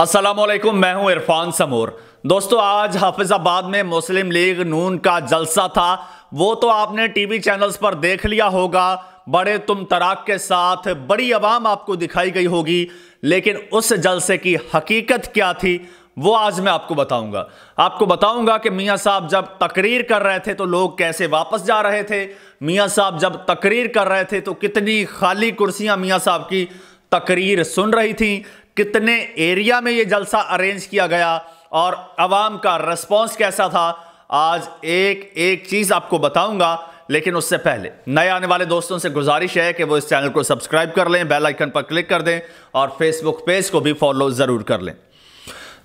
असलम मैं हूं इरफान समूर दोस्तों आज हाफिजाबाद में मुस्लिम लीग नून का जलसा था वो तो आपने टीवी चैनल्स पर देख लिया होगा बड़े तुम तराक के साथ बड़ी आवाम आपको दिखाई गई होगी लेकिन उस जलसे की हकीकत क्या थी वो आज मैं आपको बताऊंगा आपको बताऊंगा कि मियाँ साहब जब तकरीर कर रहे थे तो लोग कैसे वापस जा रहे थे मियाँ साहब जब तकरीर कर रहे थे तो कितनी खाली कुर्सियाँ मियाँ साहब की तकरीर सुन रही थी कितने एरिया में ये जलसा अरेंज किया गया और आवाम का रिस्पॉन्स कैसा था आज एक एक चीज़ आपको बताऊंगा लेकिन उससे पहले नए आने वाले दोस्तों से गुजारिश है कि वो इस चैनल को सब्सक्राइब कर लें बेल आइकन पर क्लिक कर दें और फेसबुक पेज को भी फॉलो ज़रूर कर लें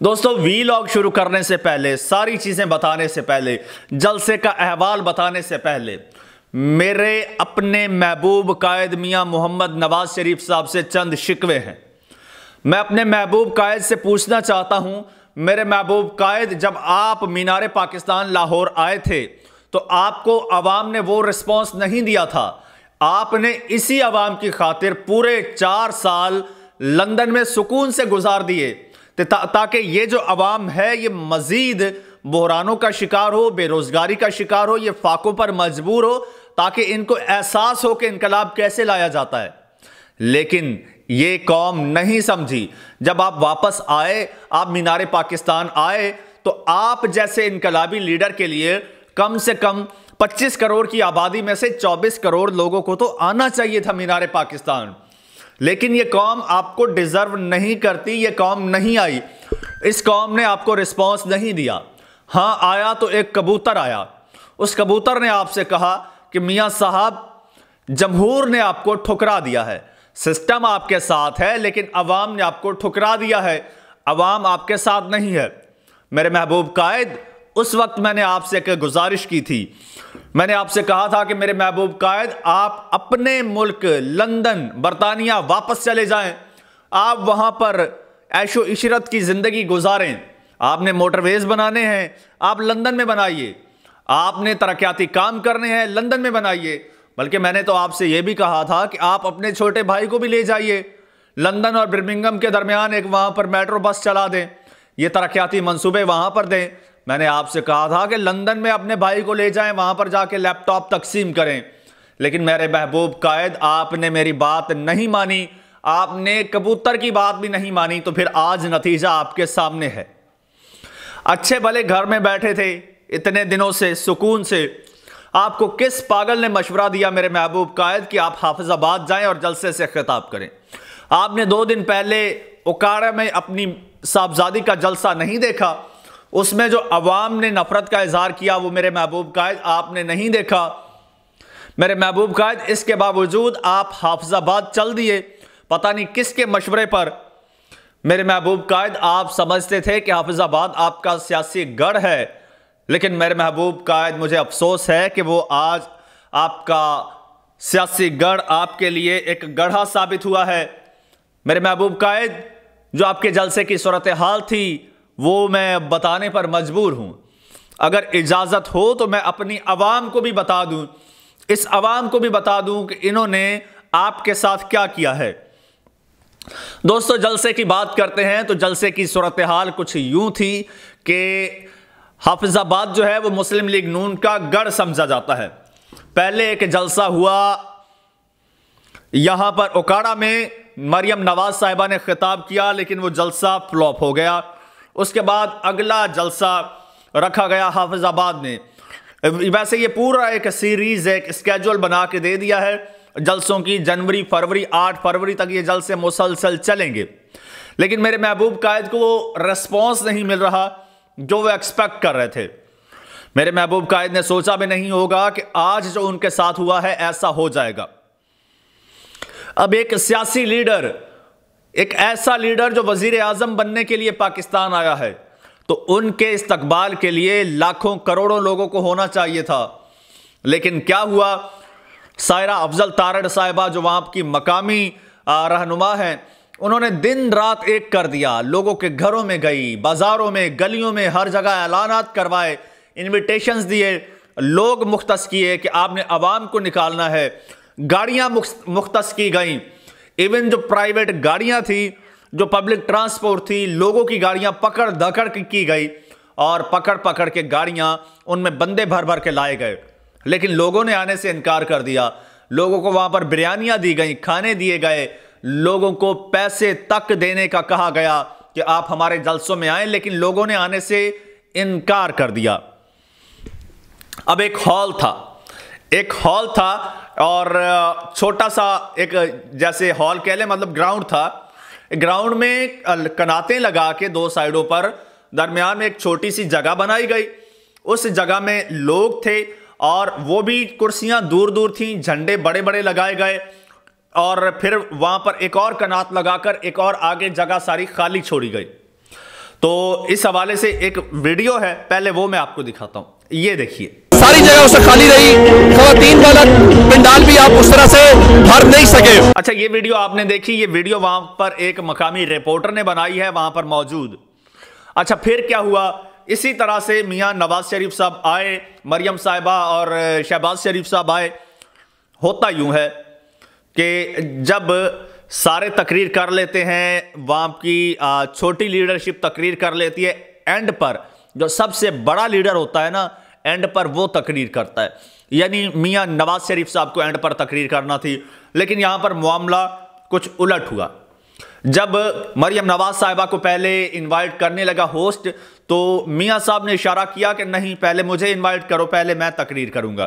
दोस्तों वी लॉग शुरू करने से पहले सारी चीज़ें बताने से पहले जलसे का अहवाल बताने से पहले मेरे अपने महबूब कायद मियाँ मोहम्मद नवाज शरीफ साहब से चंद शिकवे हैं मैं अपने महबूब कायद से पूछना चाहता हूं मेरे महबूब कायद जब आप मीनार पाकिस्तान लाहौर आए थे तो आपको आवाम ने वो रिस्पॉन्स नहीं दिया था आपने इसी आवाम की खातिर पूरे चार साल लंदन में सुकून से गुजार दिए ताकि ये जो आवाम है ये मज़ीद बहरानों का शिकार हो बेरोज़गारी का शिकार हो ये फाकों पर मजबूर हो ताकि इनको एहसास हो कि इनकलाब कैसे लाया जाता है लेकिन ये कौम नहीं समझी जब आप वापस आए आप मीनार पाकिस्तान आए तो आप जैसे इनकलाबी लीडर के लिए कम से कम 25 करोड़ की आबादी में से 24 करोड़ लोगों को तो आना चाहिए था मीनार पाकिस्तान लेकिन ये कौम आपको डिज़र्व नहीं करती ये कौम नहीं आई इस कौम ने आपको रिस्पॉन्स नहीं दिया हाँ आया तो एक कबूतर आया उस कबूतर ने आपसे कहा कि मियाँ साहब जमहूर ने आपको ठुकरा दिया है सिस्टम आपके साथ है लेकिन अवाम ने आपको ठुकरा दिया है अवाम आपके साथ नहीं है मेरे महबूब कायद उस वक्त मैंने आपसे एक गुजारिश की थी मैंने आपसे कहा था कि मेरे महबूब कायद आप अपने मुल्क लंदन बरतानिया वापस चले जाएं आप वहां पर ऐशो इशरत की ज़िंदगी गुजारें आपने मोटरवेज बनाने हैं आप लंदन में बनाइए आपने तरक्याती काम करने हैं लंदन में बनाइए बल्कि मैंने तो आपसे यह भी कहा था कि आप अपने छोटे भाई को भी ले जाइए लंदन और बर्मिंगम के दरमियान एक वहां पर मेट्रो बस चला दें ये तरक्याती मंसूबे वहां पर दें मैंने आपसे कहा था कि लंदन में अपने भाई को ले जाएं वहां पर जाके लैपटॉप तकसीम करें लेकिन मेरे महबूब कायद आपने मेरी बात नहीं मानी आपने कबूतर की बात भी नहीं मानी तो फिर आज नतीजा आपके सामने है अच्छे भले घर में बैठे थे इतने दिनों से सुकून से आपको किस पागल ने मशवरा दिया मेरे महबूब कायद कि आप हाफिजाबाद जाएं और जलसे से खिताब करें आपने दो दिन पहले उकाड़ा में अपनी साहबजादी का जलसा नहीं देखा उसमें जो अवाम ने नफरत का इजहार किया वो मेरे महबूब कायद आपने नहीं देखा मेरे महबूब कायद इसके बावजूद आप हाफजाबाद चल दिए पता नहीं किसके मशवरे पर मेरे महबूब कायद आप समझते थे कि हाफिजाबाद आपका सियासी गढ़ है लेकिन मेरे महबूब कायद मुझे अफसोस है कि वो आज आपका सियासी गढ़ आपके लिए एक गढ़ा साबित हुआ है मेरे महबूब कायद जो आपके जलसे की सूरत हाल थी वो मैं बताने पर मजबूर हूँ अगर इजाज़त हो तो मैं अपनी आवाम को भी बता दूँ इस आवाम को भी बता दूँ कि इन्होंने आपके साथ क्या किया है दोस्तों जलसे की बात करते हैं तो जलसे की सूरत हाल कुछ यूं थी कि हाफिजाबाद जो है वो मुस्लिम लीग नून का गढ़ समझा जाता है पहले एक जलसा हुआ यहां पर ओकाड़ा में मरियम नवाज साहिबा ने खिताब किया लेकिन वो जलसा फ्लॉप हो गया उसके बाद अगला जलसा रखा गया हाफिजाबाद में वैसे ये पूरा एक सीरीज एक स्केजुअल बना के दे दिया है जलसों की जनवरी फरवरी आठ फरवरी तक ये जलसे मुसलसल चलेंगे लेकिन मेरे महबूब कायद को वो रिस्पॉन्स नहीं मिल रहा जो वो एक्सपेक्ट कर रहे थे मेरे महबूब कायद ने सोचा भी नहीं होगा कि आज जो उनके साथ हुआ है ऐसा हो जाएगा अब एक सियासी लीडर एक ऐसा लीडर जो वजीर आजम बनने के लिए पाकिस्तान आया है तो उनके इस्तकबाल के लिए लाखों करोड़ों लोगों को होना चाहिए था लेकिन क्या हुआ सायरा अफजल तारड़ साहिबा जो वहां की मकामी रहनुमा हैं उन्होंने दिन रात एक कर दिया लोगों के घरों में गई बाजारों में गलियों में हर जगह ऐलानात करवाए इन्विटेशंस दिए लोग मुख्त किए कि आपने आवाम को निकालना है गाड़ियाँ मुख्त की गई इवन जो प्राइवेट गाड़ियाँ थी जो पब्लिक ट्रांसपोर्ट थी लोगों की गाड़ियाँ पकड़ धकड़ की गई और पकड़ पकड़ के गाड़ियाँ उनमें बंदे भर भर के लाए गए लेकिन लोगों ने आने से इनकार कर दिया लोगों को वहाँ पर बिरयानियाँ दी गई खाने दिए गए लोगों को पैसे तक देने का कहा गया कि आप हमारे जलसों में आए लेकिन लोगों ने आने से इनकार कर दिया अब एक हॉल था एक हॉल था और छोटा सा एक जैसे हॉल कह लें मतलब ग्राउंड था ग्राउंड में कनाते लगा के दो साइडों पर दरमियान में एक छोटी सी जगह बनाई गई उस जगह में लोग थे और वो भी कुर्सियां दूर दूर थीं झंडे बड़े बड़े लगाए गए और फिर वहां पर एक और कनात लगाकर एक और आगे जगह सारी खाली छोड़ी गई तो इस हवाले से एक वीडियो है पहले वो मैं आपको दिखाता हूं ये देखिए सारी जगह उसे खाली रही तीन का पिंडाल भी आप उस तरह से भर नहीं सके अच्छा ये वीडियो आपने देखी ये वीडियो वहां पर एक मकामी रिपोर्टर ने बनाई है वहां पर मौजूद अच्छा फिर क्या हुआ इसी तरह से मियां नवाज शरीफ साहब आए मरियम साहिबा और शहबाज शरीफ साहब आए होता यूं है कि जब सारे तकरीर कर लेते हैं वाम की छोटी लीडरशिप तकरीर कर लेती है एंड पर जो सबसे बड़ा लीडर होता है ना एंड पर वो तकरीर करता है यानी मियां नवाज शरीफ साहब को एंड पर तकरीर करना थी लेकिन यहाँ पर मामला कुछ उलट हुआ जब मरियम नवाज साहिबा को पहले इनवाइट करने लगा होस्ट तो मियां साहब ने इशारा किया कि नहीं पहले मुझे इनवाइट करो पहले मैं तकरीर करूंगा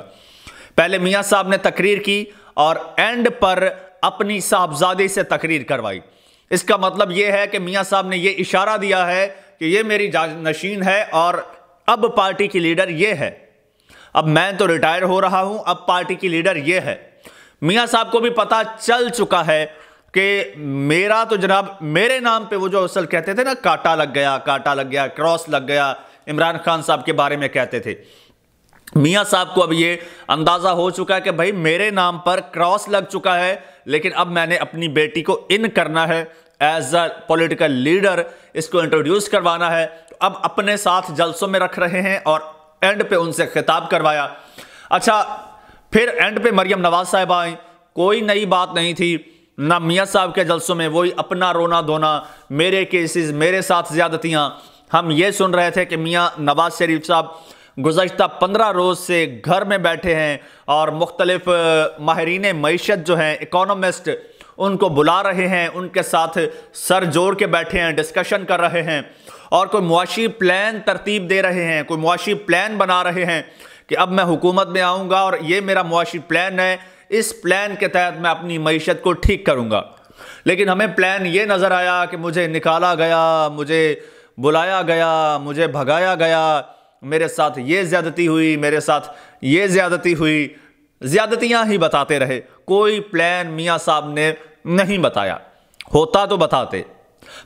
पहले मियां साहब ने तकरीर की और एंड पर अपनी साहबजादे से तकरीर करवाई इसका मतलब यह है कि मियाँ साहब ने यह इशारा दिया है कि यह मेरी नशीन है और अब पार्टी की लीडर यह है अब मैं तो रिटायर हो रहा हूं अब पार्टी की लीडर यह है मियाँ साहब को भी पता चल चुका है कि मेरा तो जनाब मेरे नाम पे वो जो असल कहते थे ना कांटा लग गया कांटा लग गया क्रॉस लग गया इमरान खान साहब के बारे में कहते थे मियाँ साहब को अब ये अंदाज़ा हो चुका है कि भाई मेरे नाम पर क्रॉस लग चुका है लेकिन अब मैंने अपनी बेटी को इन करना है एज अ पॉलिटिकल लीडर इसको इंट्रोड्यूस करवाना है तो अब अपने साथ जलसों में रख रहे हैं और एंड पे उनसे खिताब करवाया अच्छा फिर एंड पे मरियम नवाज साहब आई कोई नई बात नहीं थी ना मियाँ साहब के जलसों में वही अपना रोना धोना मेरे केसेस मेरे साथ ज़्यादतियाँ हम ये सुन रहे थे कि मियाँ नवाज शरीफ साहब गुजशत पंद्रह रोज़ से घर में बैठे हैं और मुख्तलफ माहरीन मीशत जो हैं इकोनॉमिस्ट उनको बुला रहे हैं उनके साथ सर जोड़ के बैठे हैं डिस्कशन कर रहे हैं और कोई मुआशी प्लान तरतीब दे रहे हैं कोई मुआशी प्लान बना रहे हैं कि अब मैं हुकूमत में आऊँगा और ये मेरा मुआशी प्लान है इस प्लान के तहत मैं अपनी मीशत को ठीक करूँगा लेकिन हमें प्लान ये नज़र आया कि मुझे निकाला गया मुझे बुलाया गया मुझे भगाया गया मेरे साथ ये ज़्यादती हुई मेरे साथ ये ज़्यादती हुई ज़्यादतियाँ ही बताते रहे कोई प्लान मियाँ साहब ने नहीं बताया होता तो बताते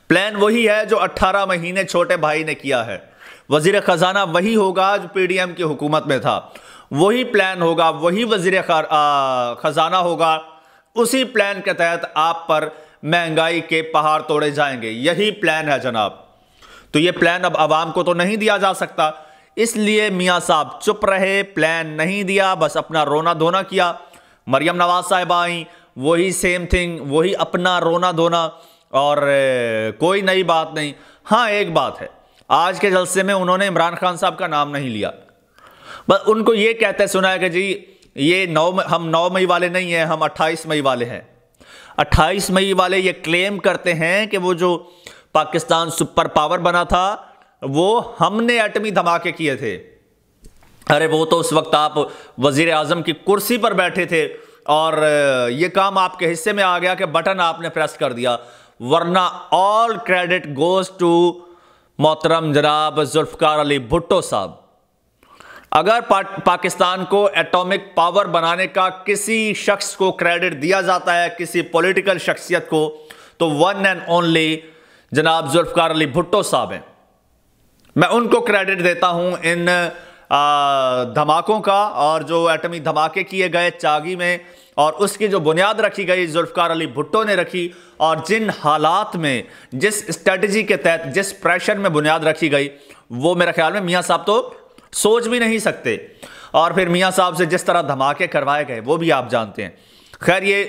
प्लान वही है जो 18 महीने छोटे भाई ने किया है वजीर ख़जाना वही होगा जो पीडीएम की हुकूमत में था वही प्लान होगा वही वजीर ख़जाना होगा उसी प्लान के तहत आप पर महंगाई के पहाड़ तोड़े जाएंगे यही प्लान है जनाब तो ये प्लान अब आवाम को तो नहीं दिया जा सकता इसलिए मियाँ साहब चुप रहे प्लान नहीं दिया बस अपना रोना धोना किया मरियम नवाज साहब आई वही सेम थिंग वही अपना रोना धोना और कोई नई बात नहीं हाँ एक बात है आज के जलसे में उन्होंने इमरान खान साहब का नाम नहीं लिया बस उनको ये कहते सुना है कि जी ये नौ हम नौ मई वाले नहीं हैं हम अट्ठाईस मई वाले हैं अट्ठाईस मई वाले ये क्लेम करते हैं कि वो जो पाकिस्तान सुपर पावर बना था वो हमने एटमी धमाके किए थे अरे वो तो उस वक्त आप वजीर आजम की कुर्सी पर बैठे थे और ये काम आपके हिस्से में आ गया कि बटन आपने प्रेस कर दिया वरना ऑल क्रेडिट गोज टू मोहतरम जनाब जुल्फकार अली भुट्टो साहब अगर पा, पाकिस्तान को एटॉमिक पावर बनाने का किसी शख्स को क्रेडिट दिया जाता है किसी पॉलिटिकल शख्सियत को तो वन एंड ओनली जनाब जुल्फकार अली भुट्टो साहब हैं मैं उनको क्रेडिट देता हूं इन धमाकों का और जो एटमी धमाके किए गए चागी में और उसकी जो बुनियाद रखी गई जुल्फ़ार अली भुट्टो ने रखी और जिन हालात में जिस स्ट्रेटजी के तहत जिस प्रेशर में बुनियाद रखी गई वो मेरे ख्याल में मियाँ साहब तो सोच भी नहीं सकते और फिर मियाँ साहब से जिस तरह धमाके करवाए गए वो भी आप जानते हैं खैर ये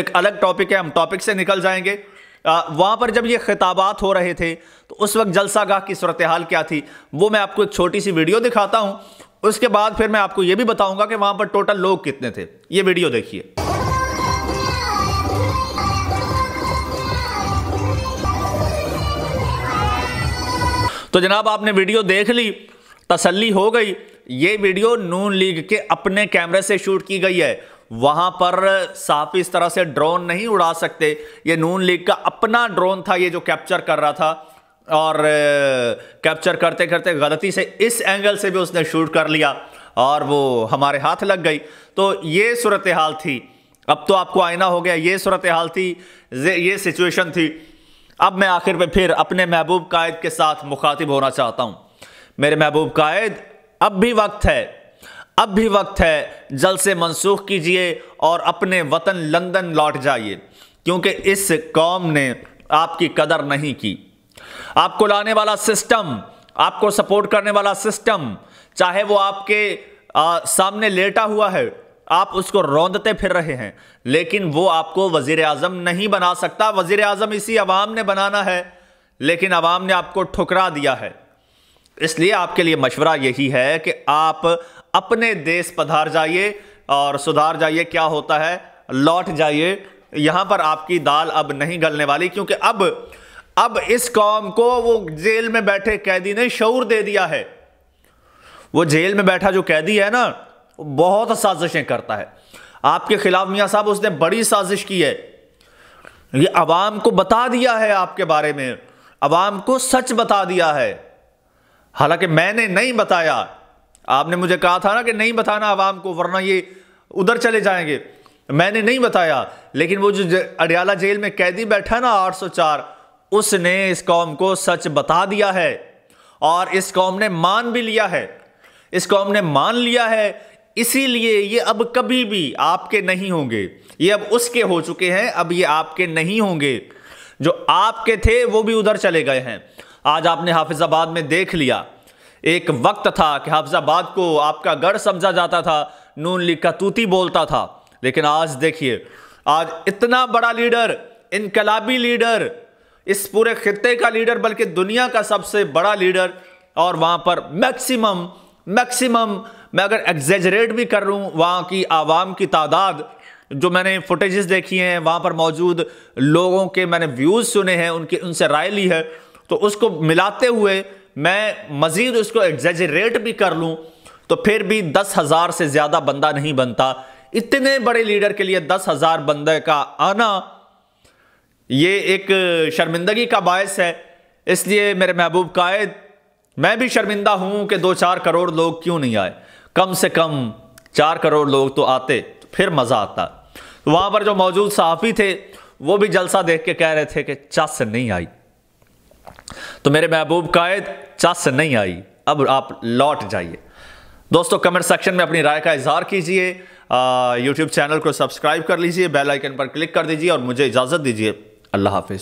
एक अलग टॉपिक है हम टॉपिक से निकल जाएंगे वहाँ पर जब ये खिताबात हो रहे थे तो उस वक्त जलसा गाह की सूरत हाल क्या थी वो मैं आपको एक छोटी सी वीडियो दिखाता हूँ उसके बाद फिर मैं आपको ये भी बताऊँगा कि वहाँ पर टोटल लोग कितने थे ये वीडियो देखिए तो जनाब आपने वीडियो देख ली तसल्ली हो गई ये वीडियो नून लीग के अपने कैमरे से शूट की गई है वहां पर साफ इस तरह से ड्रोन नहीं उड़ा सकते ये नून लीग का अपना ड्रोन था ये जो कैप्चर कर रहा था और कैप्चर करते करते गलती से इस एंगल से भी उसने शूट कर लिया और वो हमारे हाथ लग गई तो ये सूरत हाल थी अब तो आपको आईना हो गया ये सूरत हाल थी ये सिचुएशन थी अब मैं आखिर में फिर अपने महबूब कायद के साथ मुखातिब होना चाहता हूँ मेरे महबूब कायद अब भी वक्त है अब भी वक्त है जल से मनसूख कीजिए और अपने वतन लंदन लौट जाइए क्योंकि इस कौम ने आपकी कदर नहीं की आपको लाने वाला सिस्टम आपको सपोर्ट करने वाला सिस्टम चाहे वो आपके आ, सामने लेटा हुआ है आप उसको रौंदते फिर रहे हैं लेकिन वो आपको वजीर आजम नहीं बना सकता वजीर आजम इसी आवाम ने बनाना है लेकिन आवाम ने आपको ठुकरा दिया है इसलिए आपके लिए मशवरा यही है कि आप अपने देश पधार जाइए और सुधार जाइए क्या होता है लौट जाइए यहां पर आपकी दाल अब नहीं गलने वाली क्योंकि अब अब इस कौम को वो जेल में बैठे कैदी ने शौर दे दिया है वो जेल में बैठा जो कैदी है ना बहुत साजिशें करता है आपके खिलाफ मियाँ साहब उसने बड़ी साजिश की है ये अवाम को बता दिया है आपके बारे में अवाम को सच बता दिया है हालांकि मैंने नहीं बताया आपने मुझे कहा था ना कि नहीं बताना आवाम को वरना ये उधर चले जाएंगे मैंने नहीं बताया लेकिन वो जो अडियाला जेल में कैदी बैठा ना 804 उसने इस कौम को सच बता दिया है और इस कौम ने मान भी लिया है इस कौम ने मान लिया है इसीलिए ये अब कभी भी आपके नहीं होंगे ये अब उसके हो चुके हैं अब ये आपके नहीं होंगे जो आपके थे वो भी उधर चले गए हैं आज आपने हाफिजाबाद में देख लिया एक वक्त था कि हाफजाबाद को आपका गढ़ समझा जाता था नून लीग का तूती बोलता था लेकिन आज देखिए आज इतना बड़ा लीडर इनकलाबी लीडर इस पूरे खत्े का लीडर बल्कि दुनिया का सबसे बड़ा लीडर और वहाँ पर मैक्सिमम मैक्सिमम मैं अगर एग्जेजरेट भी कर रूँ वहाँ की आवाम की तादाद जो मैंने फुटेजेस देखी हैं वहाँ पर मौजूद लोगों के मैंने व्यूज़ सुने हैं उनकी उनसे राय ली है तो उसको मिलाते हुए मैं मज़ीद उसको एग्जेजरेट भी कर लूँ तो फिर भी दस हज़ार से ज़्यादा बंदा नहीं बनता इतने बड़े लीडर के लिए दस हज़ार बंदे का आना ये एक शर्मिंदगी का बायस है इसलिए मेरे महबूब कायद मैं भी शर्मिंदा हूँ कि दो चार करोड़ लोग क्यों नहीं आए कम से कम चार करोड़ लोग तो आते तो फिर मज़ा आता तो वहाँ पर जो मौजूद सहाफ़ी थे वो भी जलसा देख के कह रहे थे कि चस नहीं आई तो मेरे महबूब कायद चस नहीं आई अब आप लौट जाइए दोस्तों कमेंट सेक्शन में अपनी राय का इजहार कीजिए यूट्यूब चैनल को सब्सक्राइब कर लीजिए बेल आइकन पर क्लिक कर दीजिए और मुझे इजाज़त दीजिए अल्लाह हाफिज़